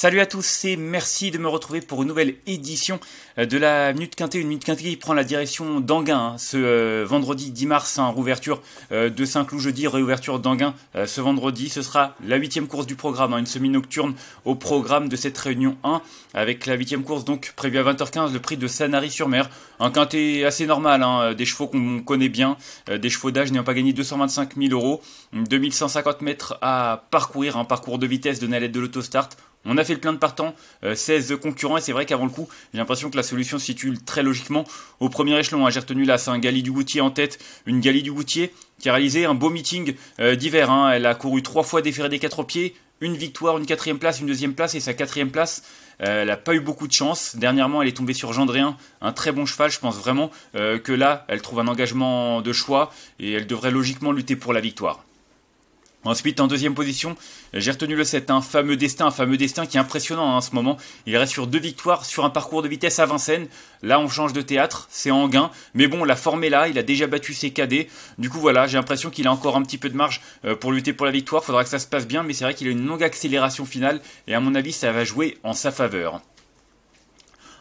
Salut à tous et merci de me retrouver pour une nouvelle édition euh, de la Minute Quintée. Une Minute Quintée qui prend la direction d'Anguin hein. ce euh, vendredi 10 mars, en hein, rouverture euh, de Saint-Cloud jeudi, réouverture d'Anguin ce vendredi. Ce sera la huitième course du programme, hein, une semi-nocturne au programme de cette réunion 1 avec la huitième course donc prévue à 20h15, le prix de Sanary-sur-Mer. Un quintet assez normal, des chevaux qu'on connaît bien, des chevaux d'âge n'ayant pas gagné 225 000 euros, 2150 mètres à parcourir, un parcours de vitesse de Nalette de l'autostart on a fait le plein de partants, 16 euh, concurrents, et c'est vrai qu'avant le coup, j'ai l'impression que la solution se situe très logiquement au premier échelon. Hein, j'ai retenu là, c'est un Gali du Goutier en tête, une Galie du Goutier qui a réalisé un beau meeting euh, d'hiver. Hein. Elle a couru trois fois déféré des quatre pieds, une victoire, une quatrième place, une deuxième place, et sa quatrième place, euh, elle n'a pas eu beaucoup de chance. Dernièrement, elle est tombée sur Gendréen, un très bon cheval. Je pense vraiment que là, elle trouve un engagement de choix et elle devrait logiquement lutter pour la victoire. Ensuite, en deuxième position, j'ai retenu le 7, un fameux destin, un fameux destin qui est impressionnant hein, en ce moment. Il reste sur deux victoires sur un parcours de vitesse à Vincennes. Là, on change de théâtre, c'est en gain. Mais bon, la forme est là, il a déjà battu ses cadets. Du coup, voilà, j'ai l'impression qu'il a encore un petit peu de marge euh, pour lutter pour la victoire. Faudra que ça se passe bien, mais c'est vrai qu'il a une longue accélération finale et à mon avis, ça va jouer en sa faveur.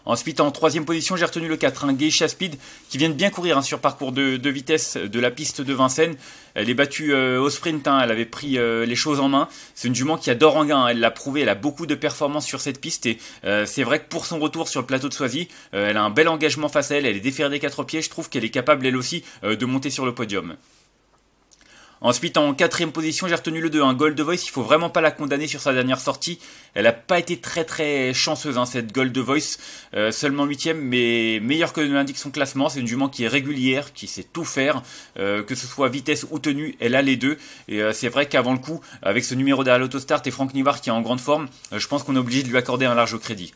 Ensuite, en troisième position, j'ai retenu le 4, un hein, Geisha Speed, qui vient de bien courir un hein, sur parcours de, vitesse de la piste de Vincennes. Elle est battue euh, au sprint, hein, elle avait pris euh, les choses en main. C'est une jument qui adore en gain, elle l'a prouvé, elle a beaucoup de performances sur cette piste. Et euh, c'est vrai que pour son retour sur le plateau de Soisy, elle a un bel engagement face à elle, elle est déférée des quatre pieds, je trouve qu'elle est capable elle aussi de monter sur le podium. Ensuite, en quatrième position, j'ai retenu le 2, un gold Gold Voice. Il faut vraiment pas la condamner sur sa dernière sortie. Elle n'a pas été très très chanceuse, hein, cette Gold Voice. Euh, seulement huitième, mais meilleure que l'indique son classement. C'est une jument qui est régulière, qui sait tout faire. Euh, que ce soit vitesse ou tenue, elle a les deux. Et euh, c'est vrai qu'avant le coup, avec ce numéro derrière l'autostart et Franck Nivard qui est en grande forme, euh, je pense qu'on est obligé de lui accorder un large crédit.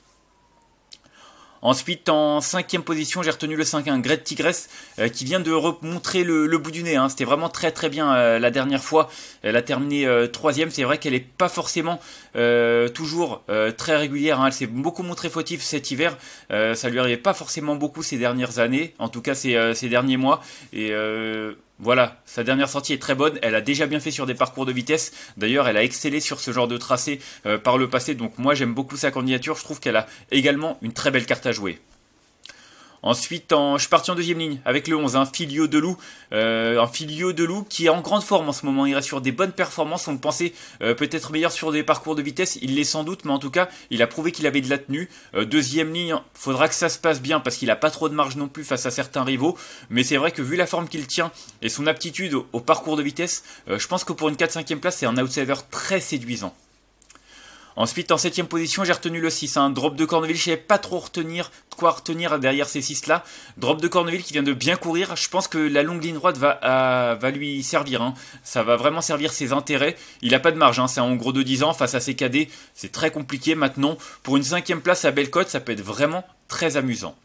Ensuite, en cinquième position, j'ai retenu le 5, 1 Gret tigresse euh, qui vient de remontrer le, bout du nez. Hein. C'était vraiment très très bien euh, la dernière fois. Elle a terminé euh, troisième. C'est vrai qu'elle n'est pas forcément euh, toujours très régulière. Hein. Elle s'est beaucoup montrée fautive cet hiver. ça lui arrivait pas forcément beaucoup ces dernières années, en tout cas ces, ces derniers mois. Et voilà, sa dernière sortie est très bonne, elle a déjà bien fait sur des parcours de vitesse, d'ailleurs elle a excellé sur ce genre de tracé euh, par le passé, donc moi j'aime beaucoup sa candidature, je trouve qu'elle a également une très belle carte à jouer. Ensuite, je suis parti en deuxième ligne avec le 11, un Filio de loup, euh, un Filio de loup qui est en grande forme en ce moment. Il reste sur des bonnes performances. On le pensait euh, peut-être meilleur sur des parcours de vitesse. Il l'est sans doute, mais en tout cas, il a prouvé qu'il avait de la tenue. Euh, deuxième ligne, faudra que ça se passe bien parce qu'il n'a pas trop de marge non plus face à certains rivaux. Mais c'est vrai que vu la forme qu'il tient et son aptitude au, parcours de vitesse, je pense que pour une 4-5e place, c'est un outsider très séduisant. Ensuite, en septième position, j'ai retenu le 6. un hein. Drop de Corneville, je ne savais pas trop retenir, quoi retenir derrière ces 6-là. Drop de Corneville qui vient de bien courir. Je pense que la longue ligne droite va, va lui servir. Hein. Ça va vraiment servir ses intérêts. Il n'a pas de marge. Hein. C'est en gros de 10 ans face à ses cadets. C'est très compliqué maintenant. Pour une cinquième place à Bellecote, ça peut être vraiment très amusant.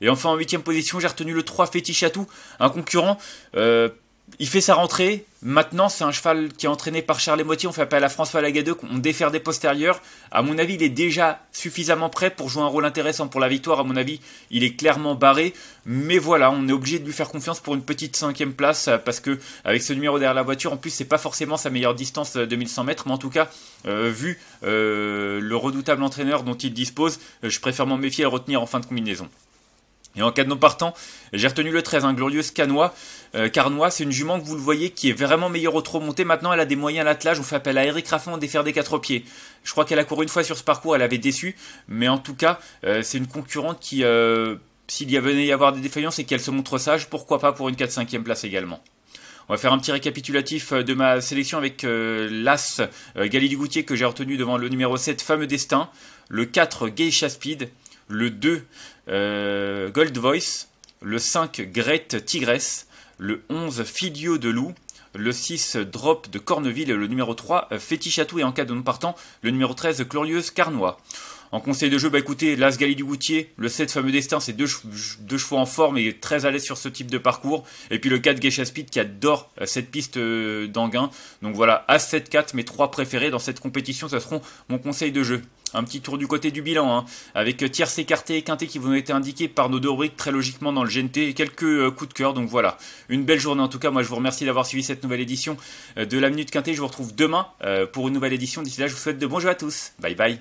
Et enfin, en huitième position, j'ai retenu le 3 Fétichatou, un concurrent euh, il fait sa rentrée. Maintenant, c'est un cheval qui est entraîné par Charles Moitié. On fait appel à François Lagadeux. On défère des postérieurs. À mon avis, il est déjà suffisamment prêt pour jouer un rôle intéressant pour la victoire. À mon avis, il est clairement barré. Mais voilà, on est obligé de lui faire confiance pour une petite cinquième place euh, parce que avec ce numéro derrière la voiture, en plus, c'est pas forcément sa meilleure distance 2100 euh, mètres. Mais en tout cas, euh, vu le redoutable entraîneur dont il dispose, je préfère m'en méfier et le retenir en fin de combinaison. Et en cas de non partant, j'ai retenu le 13, un glorieux glorieuse Carnois, c'est une jument que vous le voyez qui est vraiment meilleure au trop monté. Maintenant, elle a des moyens à l'attelage. On fait appel à Eric Raffin en défaire des quatre pieds. Je crois qu'elle a couru une fois sur ce parcours, elle avait déçu. Mais en tout cas, euh, c'est une concurrente qui, euh, s'il y venait y avoir des défaillances et qu'elle se montre sage, pourquoi pas pour une 4-5e place également. On va faire un petit récapitulatif euh, de ma sélection avec l'As Galiligoutier que j'ai retenu devant le numéro 7, Fameux Destin, le 4, Geisha Speed, le 2 euh, Gold Voice, le 5 Great Tigresse, le 11 Fidio de Loup, le 6 Drop de Corneville, le numéro 3 Fétichatou et en cas de non partant, le numéro 13 Glorieuse Carnois. En conseil de jeu, bah écoutez, l'As Gali du Goutier, le 7 fameux destin, c'est deux, chevaux en forme et très à l'aise sur ce type de parcours. Et puis le 4 Geisha Speed qui adore euh, cette piste euh, d'Anguin. Donc voilà, a 7 4, mes trois préférés dans cette compétition, ça seront mon conseil de jeu. Un petit tour du côté du bilan, hein. avec euh, tiers écarté, et quintet qui vous ont été indiqués par nos deux rubriques très logiquement dans le GNT et quelques coups de cœur. Donc voilà, une belle journée en tout cas. Moi je vous remercie d'avoir suivi cette nouvelle édition de la Minute Quintet. Je vous retrouve demain pour une nouvelle édition. D'ici là, je vous souhaite de bons jeux à tous. Bye bye.